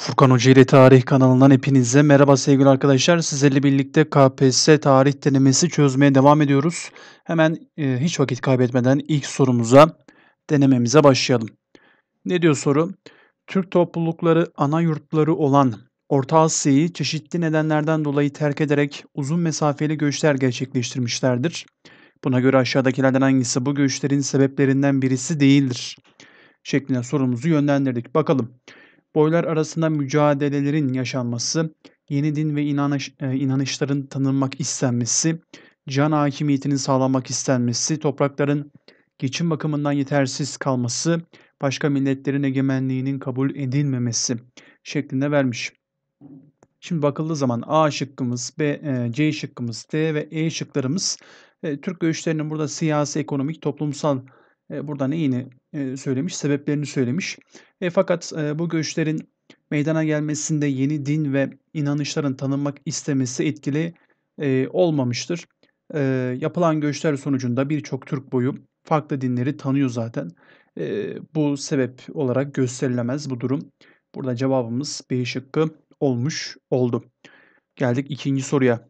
Furkan Hoca ile Tarih kanalından hepinize merhaba sevgili arkadaşlar. Sizlerle birlikte KPSS tarih denemesi çözmeye devam ediyoruz. Hemen e, hiç vakit kaybetmeden ilk sorumuza denememize başlayalım. Ne diyor soru? Türk toplulukları ana yurtları olan Orta Asya'yı çeşitli nedenlerden dolayı terk ederek uzun mesafeli göçler gerçekleştirmişlerdir. Buna göre aşağıdakilerden hangisi bu göçlerin sebeplerinden birisi değildir? Şeklinde sorumuzu yönlendirdik. Bakalım boylar arasında mücadelelerin yaşanması, yeni din ve inanış, e, inanışların tanınmak istenmesi, can hakimiyetinin sağlanmak istenmesi, toprakların geçim bakımından yetersiz kalması, başka milletlerin egemenliğinin kabul edilmemesi şeklinde vermiş. Şimdi bakıldığı zaman A şıkkımız, B, e, C şıkkımız, D ve E şıklarımız e, Türk görüşlerinin burada siyasi, ekonomik, toplumsal burada neyini e, söylemiş? Sebeplerini söylemiş. E, fakat e, bu göçlerin meydana gelmesinde yeni din ve inanışların tanınmak istemesi etkili e, olmamıştır. E, yapılan göçler sonucunda birçok Türk boyu farklı dinleri tanıyor zaten. E, bu sebep olarak gösterilemez bu durum. Burada cevabımız B şıkkı olmuş oldu. Geldik ikinci soruya.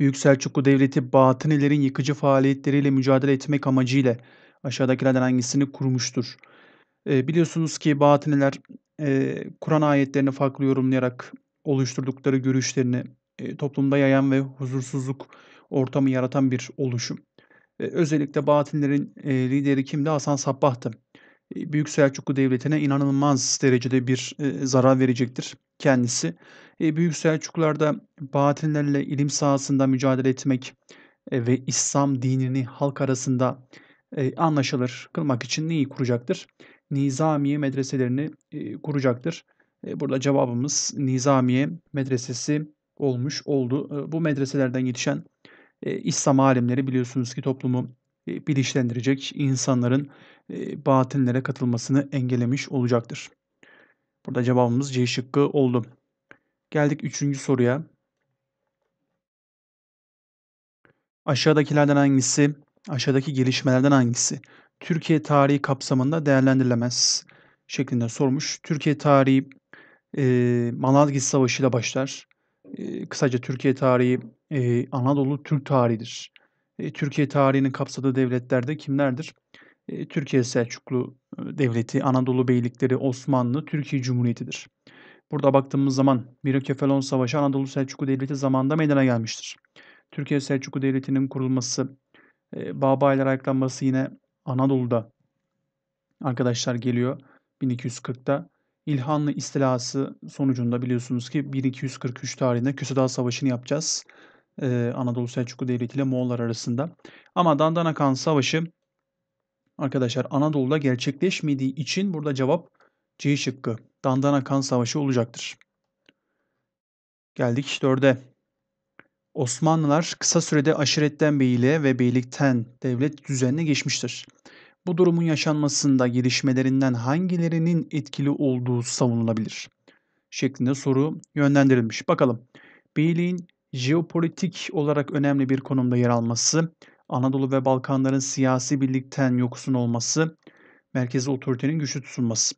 Büyük Selçuklu Devleti Batınilerin yıkıcı faaliyetleriyle mücadele etmek amacıyla aşağıdakilerden hangisini kurmuştur? E, biliyorsunuz ki Batıniler e, Kur'an ayetlerini farklı yorumlayarak oluşturdukları görüşlerini e, toplumda yayan ve huzursuzluk ortamı yaratan bir oluşum. E, özellikle Batınilerin e, lideri kimdi? Hasan Sabbah'tı. Büyük Selçuklu Devleti'ne inanılmaz derecede bir e, zarar verecektir kendisi. E, Büyük Selçuklularda Batinilerle ilim sahasında mücadele etmek e, ve İslam dinini halk arasında anlaşılır kılmak için neyi kuracaktır? Nizamiye medreselerini kuracaktır. Burada cevabımız Nizamiye medresesi olmuş oldu. Bu medreselerden yetişen İslam alimleri biliyorsunuz ki toplumu e, bilinçlendirecek, insanların e, batinlere katılmasını engellemiş olacaktır. Burada cevabımız C şıkkı oldu. Geldik üçüncü soruya. Aşağıdakilerden hangisi, aşağıdaki gelişmelerden hangisi Türkiye tarihi kapsamında değerlendirilemez şeklinde sormuş. Türkiye tarihi e, Malazgirt Savaşı ile başlar. E, kısaca Türkiye tarihi e, Anadolu Türk tarihidir. Türkiye tarihinin kapsadığı devletlerde kimlerdir? Türkiye Selçuklu Devleti, Anadolu Beylikleri, Osmanlı, Türkiye Cumhuriyeti'dir. Burada baktığımız zaman Mirokefalon Savaşı Anadolu Selçuklu Devleti zamanında meydana gelmiştir. Türkiye Selçuklu Devleti'nin kurulması, Babaylar ayaklanması yine Anadolu'da arkadaşlar geliyor 1240'ta. İlhanlı istilası sonucunda biliyorsunuz ki 1243 tarihinde Kösedağ Savaşı'nı yapacağız e, Anadolu Selçuklu Devleti ile Moğollar arasında. Ama Dandana Khan Savaşı arkadaşlar Anadolu'da gerçekleşmediği için burada cevap C şıkkı. Dandana Khan Savaşı olacaktır. Geldik 4'e. Osmanlılar kısa sürede aşiretten beyle ve beylikten devlet düzenine geçmiştir. Bu durumun yaşanmasında gelişmelerinden hangilerinin etkili olduğu savunulabilir? Şeklinde soru yönlendirilmiş. Bakalım. Beyliğin jeopolitik olarak önemli bir konumda yer alması, Anadolu ve Balkanların siyasi birlikten yoksun olması, merkezi otoritenin güçlü tutulması.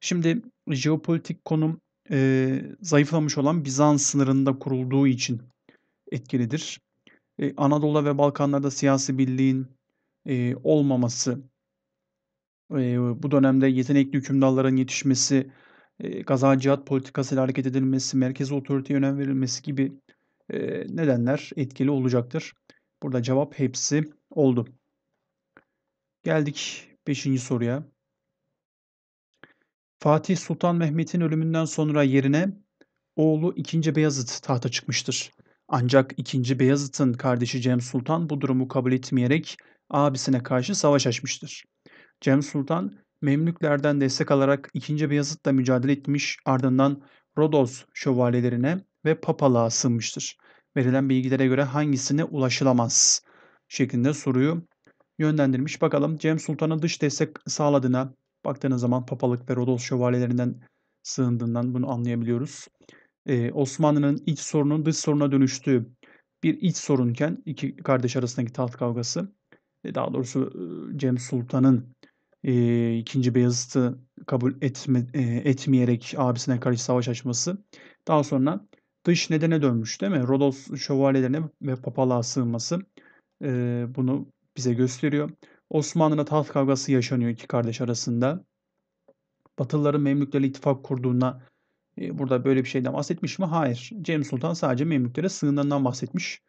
Şimdi jeopolitik konum e, zayıflamış olan Bizans sınırında kurulduğu için etkilidir. E, Anadolu ve Balkanlarda siyasi birliğin e, olmaması, e, bu dönemde yetenekli hükümdarların yetişmesi, e, gaza cihat politikasıyla hareket edilmesi, merkezi otoriteye önem verilmesi gibi nedenler etkili olacaktır. Burada cevap hepsi oldu. Geldik 5. soruya. Fatih Sultan Mehmet'in ölümünden sonra yerine oğlu 2. Beyazıt tahta çıkmıştır. Ancak 2. Beyazıt'ın kardeşi Cem Sultan bu durumu kabul etmeyerek abisine karşı savaş açmıştır. Cem Sultan Memlüklerden destek alarak 2. Beyazıt'la mücadele etmiş ardından Rodos şövalyelerine ve papalığa sığınmıştır. Verilen bilgilere göre hangisine ulaşılamaz şeklinde soruyu yönlendirmiş. Bakalım Cem Sultan'a dış destek sağladığına baktığınız zaman papalık ve Rodos şövalyelerinden sığındığından bunu anlayabiliyoruz. Ee, Osmanlı'nın iç sorunun dış soruna dönüştüğü bir iç sorunken iki kardeş arasındaki taht kavgası daha doğrusu e, Cem Sultan'ın e, ikinci Beyazıt'ı kabul etme, e, etmeyerek abisine karşı savaş açması daha sonra dış nedene dönmüş değil mi? Rodos şövalyelerine ve papalığa sığınması e, bunu bize gösteriyor. Osmanlı'na taht kavgası yaşanıyor iki kardeş arasında. Batılıların Memlüklerle ittifak kurduğuna e, burada böyle bir şeyden bahsetmiş mi? Hayır. Cem Sultan sadece Memlüklere sığındığından bahsetmiş.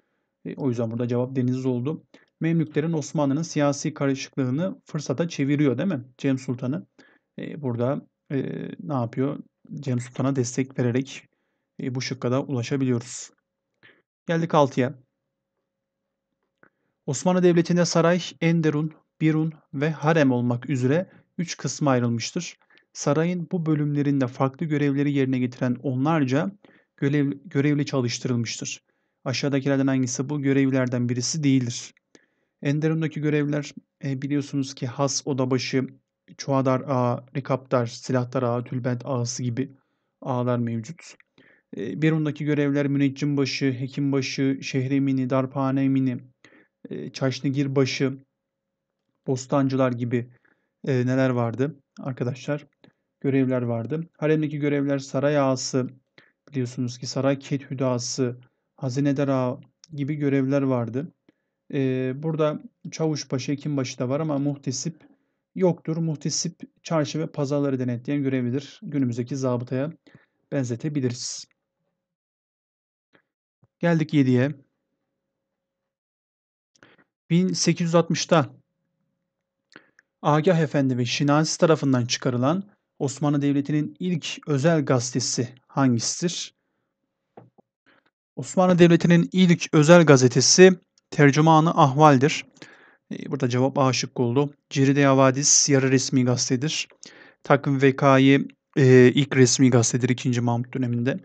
E, o yüzden burada cevap Deniz oldu. Memlüklerin Osmanlı'nın siyasi karışıklığını fırsata çeviriyor değil mi? Cem Sultan'ı e, burada e, ne yapıyor? Cem Sultan'a destek vererek e, bu şıkka da ulaşabiliyoruz. Geldik 6'ya. Osmanlı Devleti'nde saray, enderun, birun ve harem olmak üzere 3 kısma ayrılmıştır. Sarayın bu bölümlerinde farklı görevleri yerine getiren onlarca görev, görevli çalıştırılmıştır. Aşağıdakilerden hangisi bu görevlerden birisi değildir? Enderun'daki görevler e, biliyorsunuz ki has odabaşı, çuadar ağa, rikaptar, silahtar ağa, tülbent ağası gibi ağlar mevcut. Birun'daki görevler Müneccimbaşı, Hekimbaşı, Şehremini, darpane Emini, Çaşnigirbaşı, Bostancılar gibi neler vardı arkadaşlar? Görevler vardı. Haremdeki görevler saray ağası, biliyorsunuz ki saray kethüdası, hazineder ağa gibi görevler vardı. Burada Çavuşbaşı, Hekimbaşı da var ama muhtesip yoktur. Muhtesip çarşı ve pazarları denetleyen görevlidir. Günümüzdeki zabıtaya benzetebiliriz. Geldik 7'ye. 1860'ta Agah Efendi ve Şinasi tarafından çıkarılan Osmanlı Devleti'nin ilk özel gazetesi hangisidir? Osmanlı Devleti'nin ilk özel gazetesi Tercümanı Ahval'dir. Ee, burada cevap aşık şıkkı oldu. Ciride Avadis, yarı resmi gazetedir. Takvim Vekayı e, ilk resmi gazetedir 2. Mahmut döneminde.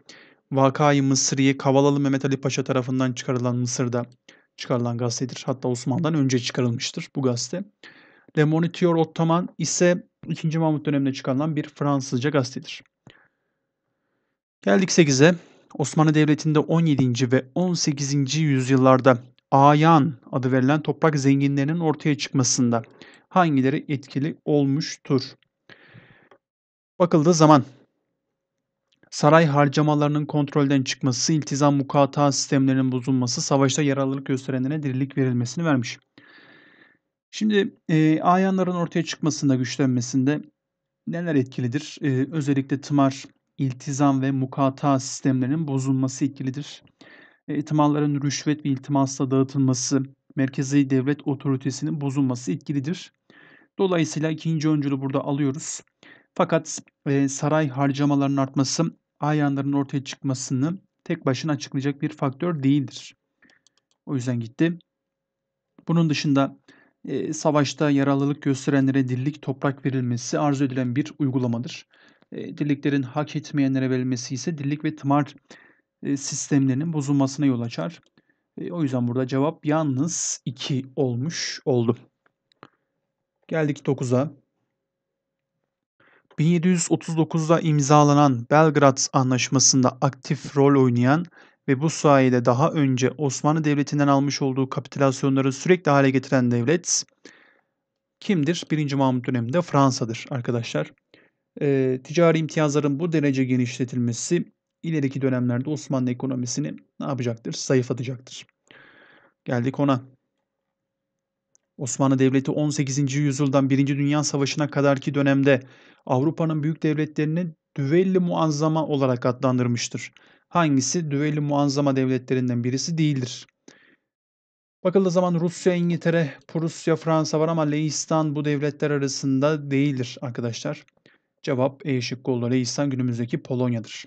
Vakayı Mısır'ı Kavalalı Mehmet Ali Paşa tarafından çıkarılan Mısır'da çıkarılan gazetedir. Hatta Osmanlı'dan önce çıkarılmıştır bu gazete. Le Moniteur Ottoman ise 2. Mahmut döneminde çıkarılan bir Fransızca gazetedir. Geldik 8'e. Osmanlı Devleti'nde 17. ve 18. yüzyıllarda ayan adı verilen toprak zenginlerinin ortaya çıkmasında hangileri etkili olmuştur? Bakıldığı zaman saray harcamalarının kontrolden çıkması, iltizam mukata sistemlerinin bozulması, savaşta yararlılık gösterenlere dirilik verilmesini vermiş. Şimdi e, ayanların ortaya çıkmasında, güçlenmesinde neler etkilidir? E, özellikle tımar, iltizam ve mukata sistemlerinin bozulması etkilidir. E, itimalların rüşvet ve iltimasla dağıtılması, merkezi devlet otoritesinin bozulması etkilidir. Dolayısıyla ikinci öncülü burada alıyoruz. Fakat e, saray harcamalarının artması ayanların ortaya çıkmasını tek başına açıklayacak bir faktör değildir. O yüzden gitti. Bunun dışında e, savaşta yaralılık gösterenlere dillik toprak verilmesi arzu edilen bir uygulamadır. E, dilliklerin hak etmeyenlere verilmesi ise dillik ve tımar e, sistemlerinin bozulmasına yol açar. E, o yüzden burada cevap yalnız 2 olmuş oldu. Geldik 9'a. 1739'da imzalanan Belgrad Anlaşması'nda aktif rol oynayan ve bu sayede daha önce Osmanlı Devleti'nden almış olduğu kapitülasyonları sürekli hale getiren devlet kimdir? 1. Mahmut döneminde Fransa'dır arkadaşlar. E, ticari imtiyazların bu derece genişletilmesi ileriki dönemlerde Osmanlı ekonomisini ne yapacaktır? Zayıflatacaktır. Geldik ona. Osmanlı Devleti 18. yüzyıldan 1. Dünya Savaşı'na kadarki dönemde Avrupa'nın büyük devletlerini düvelli muazzama olarak adlandırmıştır. Hangisi düvelli muazzama devletlerinden birisi değildir. Bakıldığı zaman Rusya, İngiltere, Prusya, Fransa var ama Leistan bu devletler arasında değildir arkadaşlar. Cevap E şıkkı olur. Leistan günümüzdeki Polonya'dır.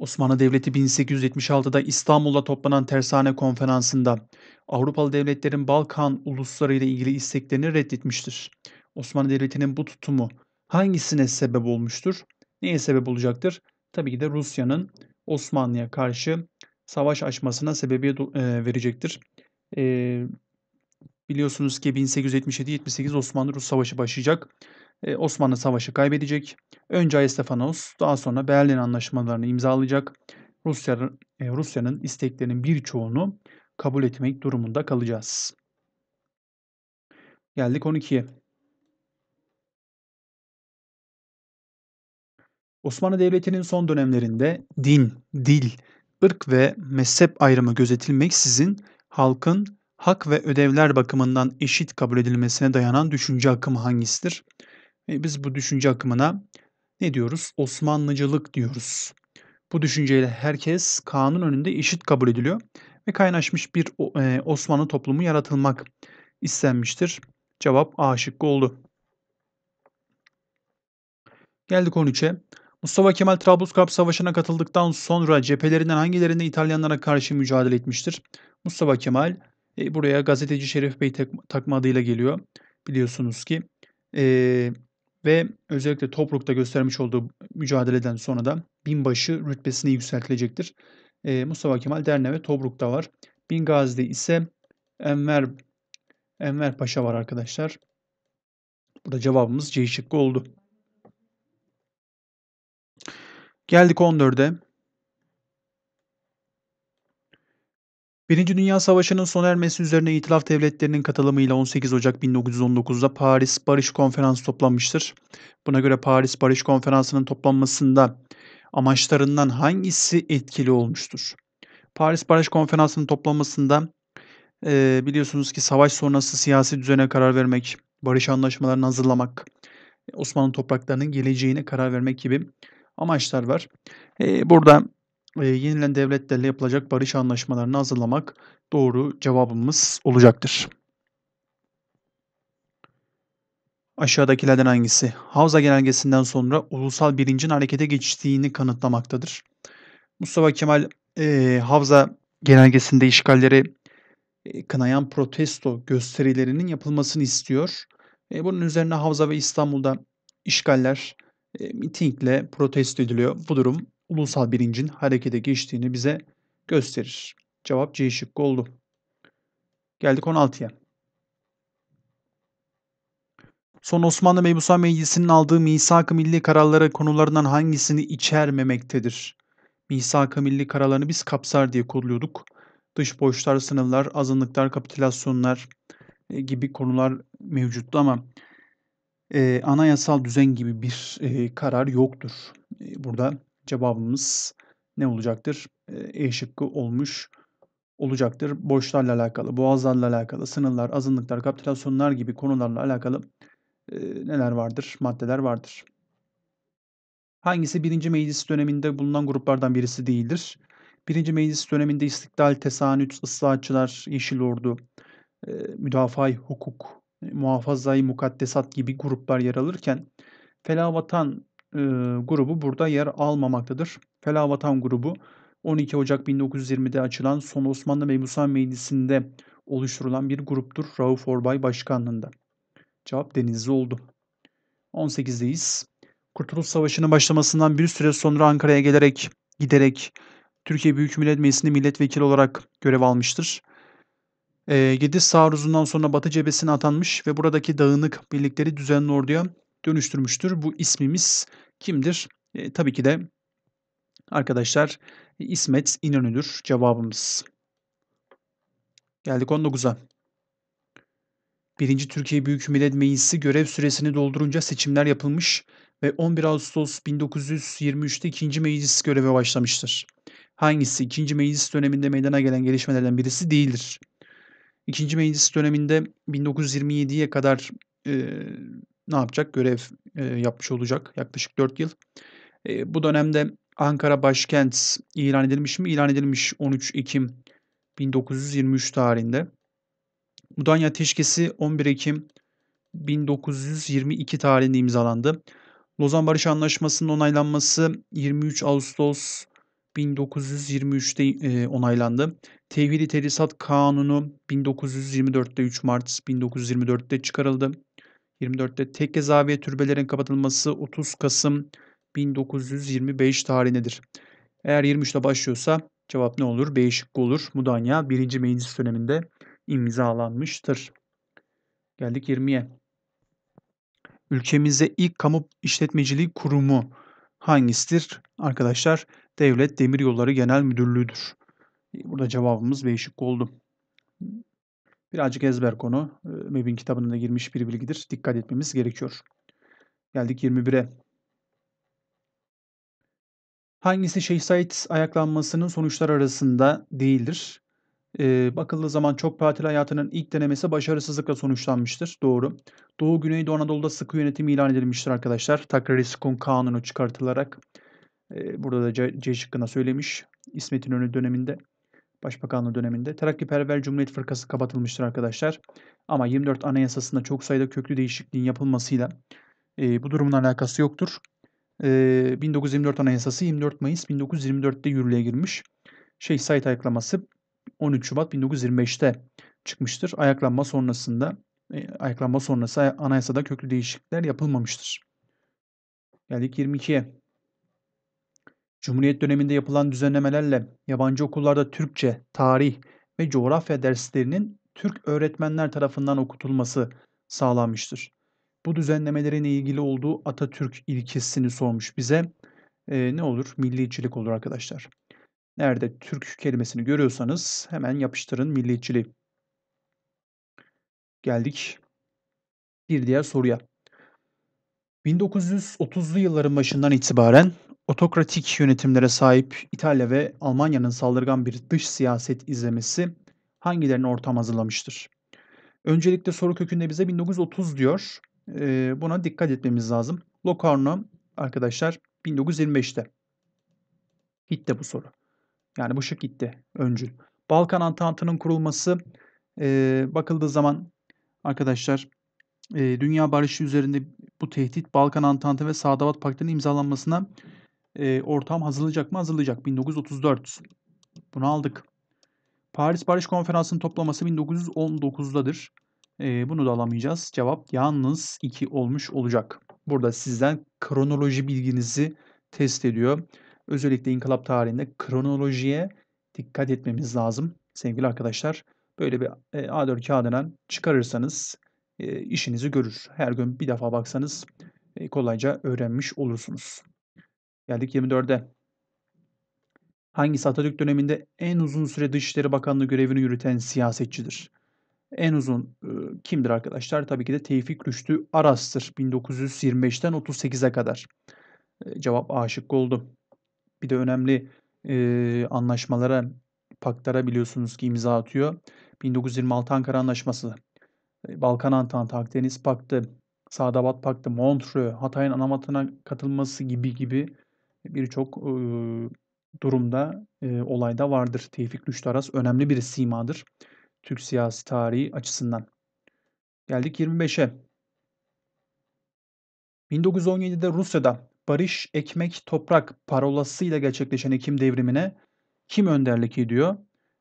Osmanlı Devleti 1876'da İstanbul'da toplanan Tersane Konferansı'nda Avrupalı devletlerin Balkan uluslarıyla ilgili isteklerini reddetmiştir. Osmanlı Devleti'nin bu tutumu hangisine sebep olmuştur? Neye sebep olacaktır? Tabii ki de Rusya'nın Osmanlı'ya karşı savaş açmasına sebebiyet verecektir. Ee, biliyorsunuz ki 1877-78 Osmanlı-Rus Savaşı başlayacak. Osmanlı Savaşı kaybedecek. Önce Ayestefanos daha sonra Berlin anlaşmalarını imzalayacak. Rusya, Rusya'nın isteklerinin birçoğunu kabul etmek durumunda kalacağız. Geldik 12'ye. Osmanlı Devleti'nin son dönemlerinde din, dil, ırk ve mezhep ayrımı gözetilmeksizin halkın hak ve ödevler bakımından eşit kabul edilmesine dayanan düşünce akımı hangisidir? biz bu düşünce akımına ne diyoruz? Osmanlıcılık diyoruz. Bu düşünceyle herkes kanun önünde eşit kabul ediliyor ve kaynaşmış bir Osmanlı toplumu yaratılmak istenmiştir. Cevap A şıkkı oldu. Geldik 13'e. Mustafa Kemal Trablusgarp Savaşı'na katıldıktan sonra cephelerinden hangilerinde İtalyanlara karşı mücadele etmiştir? Mustafa Kemal e, buraya gazeteci Şerif Bey takma adıyla geliyor. Biliyorsunuz ki e, ve özellikle Tobruk'ta göstermiş olduğu mücadeleden sonra da binbaşı rütbesine yükseltilecektir. E, Mustafa Kemal Derne ve Tobruk'ta var. Bingazi'de ise Enver Enver Paşa var arkadaşlar. Burada cevabımız C şıkkı oldu. Geldik 14'e. Birinci Dünya Savaşı'nın sona ermesi üzerine itilaf devletlerinin katılımıyla 18 Ocak 1919'da Paris Barış Konferansı toplanmıştır. Buna göre Paris Barış Konferansı'nın toplanmasında amaçlarından hangisi etkili olmuştur? Paris Barış Konferansı'nın toplanmasında e, biliyorsunuz ki savaş sonrası siyasi düzene karar vermek, barış anlaşmalarını hazırlamak, Osmanlı topraklarının geleceğine karar vermek gibi amaçlar var. E, burada e, yenilen devletlerle yapılacak barış anlaşmalarını hazırlamak doğru cevabımız olacaktır. Aşağıdakilerden hangisi? Havza genelgesinden sonra ulusal bilincin harekete geçtiğini kanıtlamaktadır. Mustafa Kemal e, Havza genelgesinde işgalleri e, kınayan protesto gösterilerinin yapılmasını istiyor. E, bunun üzerine Havza ve İstanbul'da işgaller e, mitingle protesto ediliyor. Bu durum ulusal bilincin harekete geçtiğini bize gösterir. Cevap C şıkkı oldu. Geldik 16'ya. Son Osmanlı Mebusa Meclisi'nin aldığı misak-ı milli kararları konularından hangisini içermemektedir? Misak-ı milli kararlarını biz kapsar diye kuruluyorduk. Dış borçlar, sınırlar, azınlıklar, kapitülasyonlar e, gibi konular mevcuttu ama e, anayasal düzen gibi bir e, karar yoktur. E, burada cevabımız ne olacaktır? E şıkkı olmuş olacaktır. Borçlarla alakalı, boğazlarla alakalı, sınırlar, azınlıklar, kapitülasyonlar gibi konularla alakalı e, neler vardır? Maddeler vardır. Hangisi 1. Meclis döneminde bulunan gruplardan birisi değildir? 1. Meclis döneminde İstiklal, Tesanüt, Islahatçılar, Yeşil Ordu, e, Müdafaa-i Hukuk, Muhafaza-i Mukaddesat gibi gruplar yer alırken Felavatan e, grubu burada yer almamaktadır. Felavatan grubu 12 Ocak 1920'de açılan Son Osmanlı Mebusan Meclisi'nde oluşturulan bir gruptur Rauf Orbay başkanlığında. Cevap Denizli oldu. 18'deyiz. Kurtuluş Savaşı'nın başlamasından bir süre sonra Ankara'ya gelerek, giderek Türkiye Büyük Millet Meclisi'nde milletvekili olarak görev almıştır. E, Gediz taarruzundan sonra Batı Cebesine atanmış ve buradaki dağınık birlikleri düzenli orduya dönüştürmüştür. Bu ismimiz kimdir? E, tabii ki de arkadaşlar e, İsmet İnönü'dür cevabımız. Geldik 19'a. Birinci Türkiye Büyük Millet Meclisi görev süresini doldurunca seçimler yapılmış ve 11 Ağustos 1923'te ikinci meclis göreve başlamıştır. Hangisi ikinci meclis döneminde meydana gelen gelişmelerden birisi değildir? İkinci meclis döneminde 1927'ye kadar e, ne yapacak? Görev e, yapmış olacak yaklaşık 4 yıl. E, bu dönemde Ankara başkent ilan edilmiş mi? İlan edilmiş 13 Ekim 1923 tarihinde. Mudanya Teşkesi 11 Ekim 1922 tarihinde imzalandı. Lozan Barış Anlaşması'nın onaylanması 23 Ağustos 1923'te onaylandı. Tevhidi Terisat Kanunu 1924'te 3 Mart 1924'te çıkarıldı. 24'te tekke zaviye türbelerin kapatılması 30 Kasım 1925 tarihindedir. Eğer 23'te başlıyorsa cevap ne olur? B olur. Mudanya 1. Meclis döneminde imzalanmıştır. Geldik 20'ye. Ülkemizde ilk kamu işletmeciliği kurumu hangisidir? Arkadaşlar Devlet Demir Yolları Genel Müdürlüğü'dür. Burada cevabımız B oldu. Birazcık ezber konu. MEB'in kitabına da girmiş bir bilgidir. Dikkat etmemiz gerekiyor. Geldik 21'e. Hangisi Şeyh Said ayaklanmasının sonuçları arasında değildir? Ee, bakıldığı zaman çok partili hayatının ilk denemesi başarısızlıkla sonuçlanmıştır. Doğru. Doğu Güneydoğu Anadolu'da sıkı yönetim ilan edilmiştir arkadaşlar. Takrir Sukun Kanunu çıkartılarak. Ee, burada da C, C şıkkına söylemiş. İsmet İnönü döneminde. Başbakanlığı döneminde. Terakkiperver Cumhuriyet Fırkası kapatılmıştır arkadaşlar. Ama 24 Anayasası'nda çok sayıda köklü değişikliğin yapılmasıyla e, bu durumun alakası yoktur. E, 1924 Anayasası 24 Mayıs 1924'te yürürlüğe girmiş. Şey Said ayaklaması 13 Şubat 1925'te çıkmıştır. Ayaklanma sonrasında e, ayaklanma sonrası anayasada köklü değişiklikler yapılmamıştır. Geldik 22'ye. Cumhuriyet döneminde yapılan düzenlemelerle yabancı okullarda Türkçe, tarih ve coğrafya derslerinin Türk öğretmenler tarafından okutulması sağlanmıştır. Bu düzenlemelerin ilgili olduğu Atatürk ilkesini sormuş bize. Ee, ne olur? Milliyetçilik olur arkadaşlar. Nerede Türk kelimesini görüyorsanız hemen yapıştırın milliyetçiliği. Geldik bir diğer soruya. 1930'lu yılların başından itibaren otokratik yönetimlere sahip İtalya ve Almanya'nın saldırgan bir dış siyaset izlemesi hangilerine ortam hazırlamıştır? Öncelikle soru kökünde bize 1930 diyor. Ee, buna dikkat etmemiz lazım. Locarno arkadaşlar 1925'te. Gitti bu soru. Yani bu şık gitti öncül. Balkan Antantı'nın kurulması e, bakıldığı zaman arkadaşlar e, dünya barışı üzerinde bu tehdit Balkan Antantı ve Sadavat Paktı'nın imzalanmasına e, ortam hazırlayacak mı? Hazırlayacak. 1934. Bunu aldık. Paris Barış Konferansı'nın toplaması 1919'dadır. E, bunu da alamayacağız. Cevap yalnız 2 olmuş olacak. Burada sizden kronoloji bilginizi test ediyor. Özellikle inkılap tarihinde kronolojiye dikkat etmemiz lazım sevgili arkadaşlar. Böyle bir A4 kağıdına çıkarırsanız işinizi görür. Her gün bir defa baksanız kolayca öğrenmiş olursunuz. Geldik 24'e. Hangisi Atatürk döneminde en uzun süre Dışişleri Bakanlığı görevini yürüten siyasetçidir? En uzun e, kimdir arkadaşlar? Tabii ki de Tevfik Rüştü Aras'tır. 1925'ten 38'e kadar. E, cevap aşık oldu. Bir de önemli e, anlaşmalara, paktlara biliyorsunuz ki imza atıyor. 1926 Ankara Anlaşması Balkan Antantı, Akdeniz Paktı, Sadabat Paktı, Montreux, Hatay'ın anamatına katılması gibi gibi birçok e, durumda e, olayda vardır. Tevfik Lüştaras önemli bir simadır Türk siyasi tarihi açısından. Geldik 25'e. 1917'de Rusya'da barış, ekmek, toprak parolasıyla gerçekleşen Ekim devrimine kim önderlik ediyor?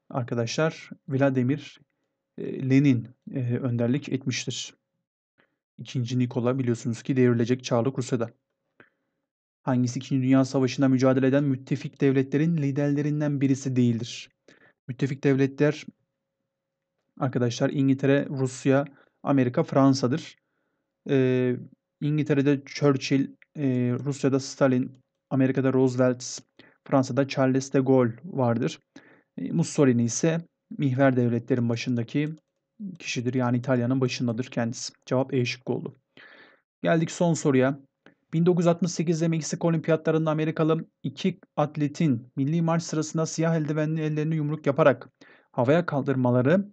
Arkadaşlar Vladimir e, Lenin e, önderlik etmiştir. İkinci Nikola biliyorsunuz ki devrilecek Çarlık Rusya'da. Hangisi İkinci Dünya Savaşı'nda mücadele eden müttefik devletlerin liderlerinden birisi değildir. Müttefik devletler arkadaşlar İngiltere, Rusya, Amerika, Fransa'dır. Ee, İngiltere'de Churchill, e, Rusya'da Stalin, Amerika'da Roosevelt, Fransa'da Charles de Gaulle vardır. E, Mussolini ise mihver devletlerin başındaki kişidir. Yani İtalya'nın başındadır kendisi. Cevap E şıkkı oldu. Geldik son soruya. 1968'de Meksika Olimpiyatlarında Amerikalı iki atletin milli marş sırasında siyah eldivenli ellerini yumruk yaparak havaya kaldırmaları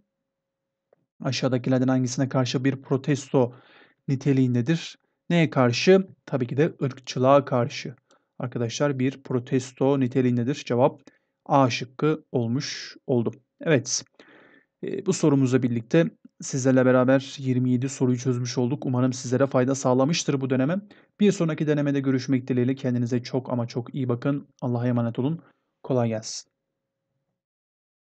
aşağıdakilerden hangisine karşı bir protesto niteliğindedir? Neye karşı? Tabii ki de ırkçılığa karşı. Arkadaşlar bir protesto niteliğindedir. Cevap A şıkkı olmuş oldu. Evet, bu sorumuzla birlikte sizlerle beraber 27 soruyu çözmüş olduk. Umarım sizlere fayda sağlamıştır bu döneme. Bir sonraki denemede görüşmek dileğiyle kendinize çok ama çok iyi bakın. Allah'a emanet olun. Kolay gelsin.